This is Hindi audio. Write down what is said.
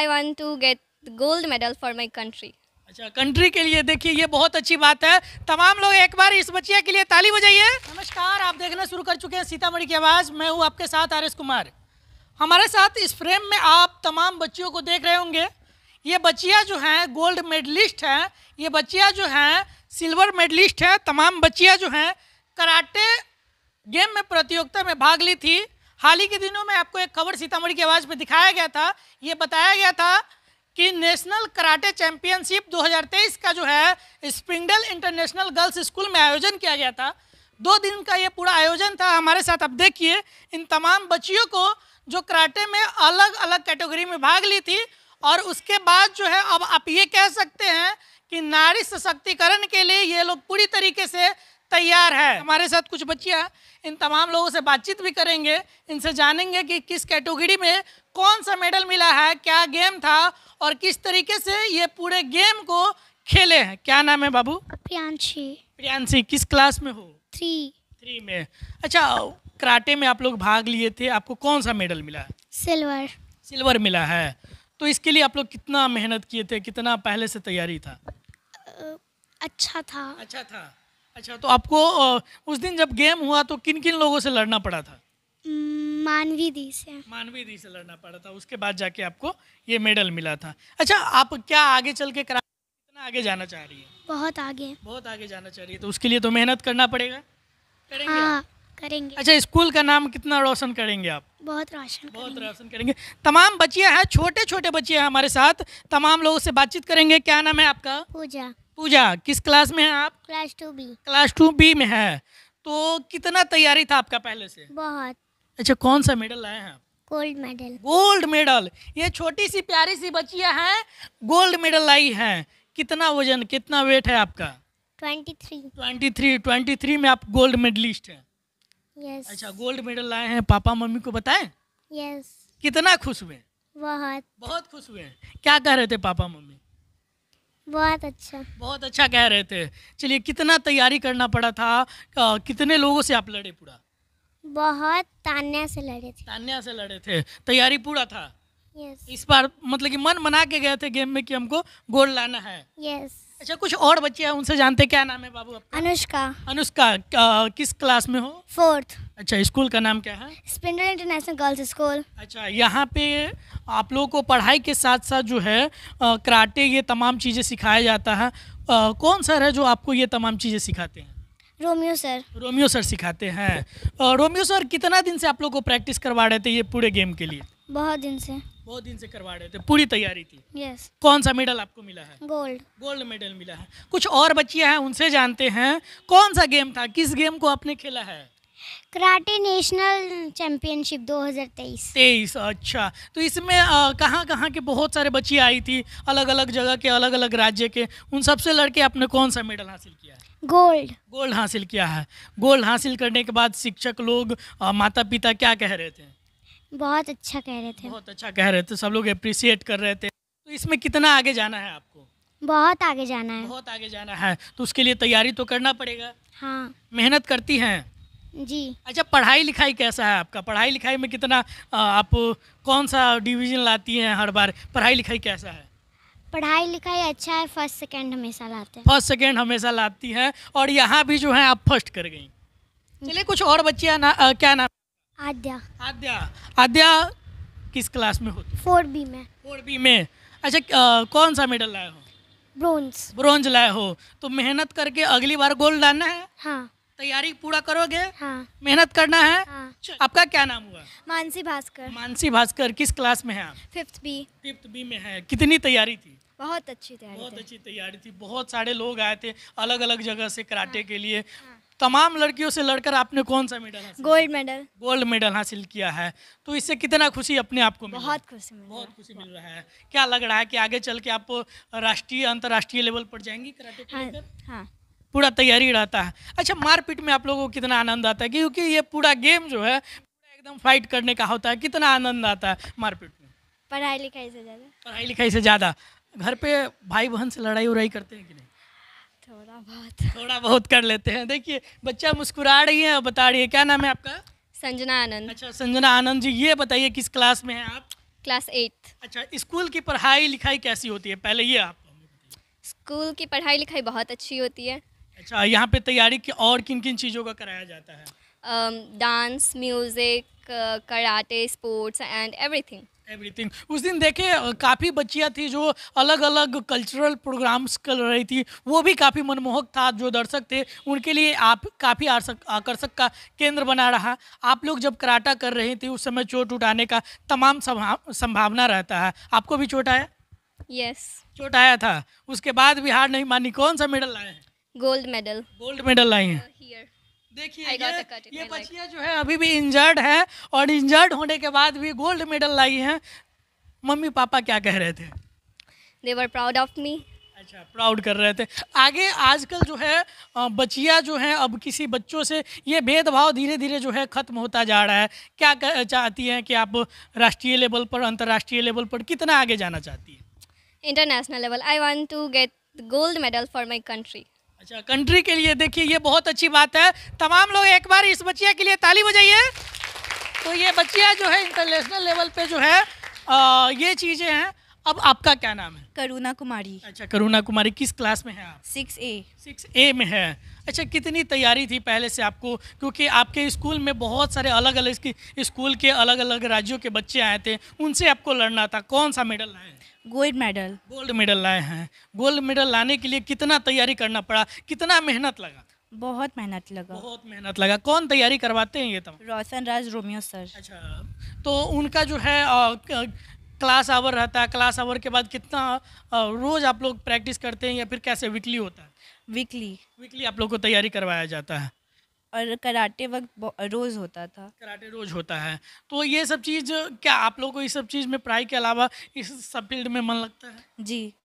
I want to get gold medal for my country अच्छा कंट्री के लिए देखिए ये बहुत अच्छी बात है तमाम लोग एक बार इस बच्चिया के लिए ताली बजाइए नमस्कार आप देखना शुरू कर चुके हैं सीतामढ़ी की आवाज़ मैं हूँ आपके साथ आर कुमार हमारे साथ इस फ्रेम में आप तमाम बच्चियों को देख रहे होंगे ये बच्चियाँ जो हैं गोल्ड मेडलिस्ट हैं ये बच्चियाँ जो हैं सिल्वर मेडलिस्ट हैं तमाम बच्चियाँ जो हैं कराटे गेम में प्रतियोगिता में भाग ली थी हाल ही के दिनों में आपको एक खबर सीतामढ़ी की आवाज़ पर दिखाया गया था ये बताया गया था कि नेशनल कराटे चैंपियनशिप 2023 का जो है स्प्रिंगडल इंटरनेशनल गर्ल्स स्कूल में आयोजन किया गया था दो दिन का ये पूरा आयोजन था हमारे साथ अब देखिए इन तमाम बच्चियों को जो कराटे में अलग अलग कैटेगरी में भाग ली थी और उसके बाद जो है अब आप ये कह सकते हैं कि नारी सशक्तिकरण के लिए ये लोग पूरी तरीके से तैयार है हमारे साथ कुछ बच्चियाँ इन तमाम लोगों से बातचीत भी करेंगे इनसे जानेंगे कि किस कैटेगरी में कौन सा मेडल मिला है क्या गेम था और किस तरीके से ये पूरे गेम को खेले हैं क्या नाम है बाबू प्रियांशी प्रियांशी किस क्लास में हो थ्री थ्री में अच्छा कराटे में आप लोग भाग लिए थे आपको कौन सा मेडल मिला है सिल्वर सिल्वर मिला है तो इसके लिए आप लोग कितना मेहनत किए थे कितना पहले से तैयारी था अच्छा था अच्छा था अच्छा तो आपको उस दिन जब गेम हुआ तो किन किन लोगों से लड़ना पड़ा था मानवी दी से मानवी दी से लड़ना पड़ा था उसके बाद जाके आपको ये मेडल मिला था अच्छा आप क्या आगे चल के करा कितना आगे जाना चाह रही है बहुत आगे बहुत आगे जाना चाह रही है तो उसके लिए तो मेहनत करना पड़ेगा करेंगे हाँ, आ, करेंगे अच्छा स्कूल का नाम कितना रोशन करेंगे आप बहुत रोशन बहुत रोशन करेंगे तमाम बच्चियां हैं छोटे छोटे बच्चे हैं हमारे साथ तमाम लोगों से बातचीत करेंगे क्या नाम है आपका पूजा पूजा किस क्लास में है आप class two B class two B में है तो कितना तैयारी था आपका पहले से बहुत अच्छा कौन सा मेडल लाए हैं गोल्ड मेडल गोल्ड मेडल ये छोटी सी प्यारी सी बच्चिया है गोल्ड मेडल लाई है कितना वजन कितना वेट है आपका twenty three twenty three twenty three में आप गोल्ड मेडलिस्ट है yes. अच्छा गोल्ड मेडल लाए हैं पापा मम्मी को बताए yes. कितना खुश हुए बहुत बहुत खुश हुए क्या कह रहे थे पापा मम्मी बहुत अच्छा बहुत अच्छा कह रहे थे चलिए कितना तैयारी करना पड़ा था कितने लोगों से आप लड़े पूरा बहुत तान्या से लड़े थे तान्या से लड़े थे तैयारी पूरा था yes. इस बार मतलब कि मन मना के गए थे गेम में कि हमको गोल लाना है yes. अच्छा कुछ और बच्चे हैं उनसे जानते क्या नाम है बाबू आपका अनुष्का अनुष्का किस क्लास में हो फोर्थ अच्छा स्कूल का नाम क्या है स्पिंडल इंटरनेशनल गर्ल्स स्कूल अच्छा यहाँ पे आप लोगों को पढ़ाई के साथ साथ जो है कराटे ये तमाम चीज़ें सिखाया जाता है आ, कौन सर है जो आपको ये तमाम चीज़ें सिखाते हैं रोमियो सर रोमियो सर सिखाते हैं रोमियो सर कितना दिन से आप लोग को प्रैक्टिस करवा रहे थे ये पूरे गेम के लिए बहुत दिन से बहुत दिन से करवा रहे थे पूरी तैयारी थी yes. कौन सा मेडल आपको मिला है गोल्ड गोल्ड मेडल मिला है कुछ और बच्चियां हैं उनसे जानते हैं कौन सा गेम था किस गेम को आपने खेला है कराटे नेशनल चैंपियनशिप 2023 तेईस अच्छा तो इसमें कहाँ कहाँ के बहुत सारे बच्ची आई थी अलग अलग जगह के अलग अलग राज्य के उन सबसे लड़के आपने कौन सा मेडल हासिल किया है गोल्ड गोल्ड हासिल किया है गोल्ड हासिल करने के बाद शिक्षक लोग माता पिता क्या कह रहे थे बहुत अच्छा कह रहे थे बहुत अच्छा कह रहे थे सब लोग अप्रिसिएट कर रहे थे तो इसमें कितना आगे जाना है आपको बहुत आगे जाना है बहुत आगे जाना है तो उसके लिए तैयारी तो करना पड़ेगा हाँ मेहनत करती हैं जी अच्छा पढ़ाई लिखाई कैसा है आपका पढ़ाई लिखाई में कितना आप कौन सा डिवीजन लाती हैं हर बार पढ़ाई लिखाई कैसा है पढ़ाई लिखाई अच्छा है फर्स्ट सेकंड हमेशा लाते हैं फर्स्ट सेकंड हमेशा लाती हैं और यहाँ भी जो है आप फर्स्ट कर गई चलिए कुछ और बच्चियाँ ना क्या नाम आद्या आद्या आद्या किस क्लास में हो फोर बी में फोर बी में अच्छा आ, कौन सा मेडल लाए हो ब्रोंज ब्रोंज लाए हो तो मेहनत करके अगली बार गोल्ड लाना है हाँ तैयारी पूरा करोगे हाँ मेहनत करना है हाँ आपका क्या नाम हुआ मानसी भास्कर मानसी भास्कर किस क्लास में है आप फिफ्थ बी फिफ्थ बी में है कितनी तैयारी थी बहुत अच्छी तैयारी बहुत अच्छी तैयारी थी बहुत सारे लोग आए थे अलग अलग जगह से कराटे हाँ, के लिए हाँ। तमाम लड़कियों से लड़कर आपने कौन सा medal gold medal gold medal हासिल किया है तो इससे कितना खुशी अपने आप को बहुत खुशी मिल बहुत खुशी मिल रहा है क्या लग रहा है कि आगे चल के आप राष्ट्रीय अंतर्राष्ट्रीय लेवल पर जाएंगी हाँ, हाँ। पूरा तैयारी रहता है अच्छा मारपीट में आप लोगों को कितना आनंद आता है क्योंकि ये पूरा गेम जो है एकदम फाइट करने का होता है कितना आनंद आता है मारपीट में पढ़ाई लिखाई से ज़्यादा पढ़ाई लिखाई से ज़्यादा घर पे भाई बहन से लड़ाई उड़ाई करते हैं कि नहीं थोड़ा बहुत थोड़ा बहुत कर लेते हैं देखिए बच्चा मुस्कुरा रही है और बता रही है क्या नाम है आपका संजना आनंद अच्छा संजना आनंद जी ये बताइए किस क्लास में है आप क्लास एट अच्छा स्कूल की पढ़ाई लिखाई कैसी होती है पहले ये आप स्कूल की पढ़ाई लिखाई बहुत अच्छी होती है अच्छा यहाँ पे तैयारी की और किन किन चीज़ों का कराया जाता है dance music karate sports and everything everything उस दिन देखे काफ़ी बच्चियाँ थी जो अलग अलग कल्चरल प्रोग्राम्स कर रही थी वो भी काफ़ी मनमोहक था जो दर्शक थे उनके लिए आप काफ़ी आकर्षक का केंद्र बना रहा आप लोग जब कराटा कर रहे थे उस समय चोट उठाने का तमाम संभावना रहता है आपको भी चोट आया यस yes. चोट आया था उसके बाद भी हार नहीं मानी कौन सा मेडल लाए हैं गोल्ड मेडल गोल्ड मेडल लाई हैं देखिए ये, ये बच्चियाँ जो है अभी भी इंजर्ड है और इंजर्ड होने के बाद भी गोल्ड मेडल लाई हैं मम्मी पापा क्या कह रहे थे वर प्राउड ऑफ मी अच्छा प्राउड कर रहे थे आगे आजकल जो है बचिया जो है अब किसी बच्चों से ये भेदभाव धीरे धीरे जो है ख़त्म होता जा रहा है क्या चाहती हैं कि आप राष्ट्रीय लेवल पर अंतर्राष्ट्रीय लेवल पर कितना आगे जाना चाहती हैं international level I want to get gold medal for my country अच्छा कंट्री के लिए देखिए ये बहुत अच्छी बात है तमाम लोग एक बार इस बच्चिया के लिए ताली बजाइए तो ये बच्चिया जो है इंटरनेशनल लेवल पे जो है आ, ये चीज़ें हैं अब आपका क्या नाम है करुणा कुमारी अच्छा करुणा कुमारी किस क्लास में है आप सिक्स ए सिक्स ए में है अच्छा कितनी तैयारी थी पहले से आपको क्योंकि आपके स्कूल में बहुत सारे अलग अलग स्कूल के अलग अलग राज्यों के बच्चे आए थे उनसे आपको लड़ना था कौन सा मेडल लाए गोल्ड मेडल गोल्ड मेडल लाए हैं गोल्ड मेडल लाने के लिए कितना तैयारी करना पड़ा कितना मेहनत लगा बहुत मेहनत लगा बहुत मेहनत लगा कौन तैयारी करवाते हैं ये तो रोशन राज रोमियो सर अच्छा तो उनका जो है आ, क्लास आवर रहता है क्लास आवर के बाद कितना आ, रोज आप लोग प्रैक्टिस करते हैं या फिर कैसे वीकली होता है वीकली वीकली आप लोग को तैयारी करवाया जाता है और कराटे वक्त रोज़ होता था कराटे रोज़ होता है तो ये सब चीज़ क्या आप लोग को इस सब चीज़ में पढ़ाई के अलावा इस सब फील्ड में मन लगता है जी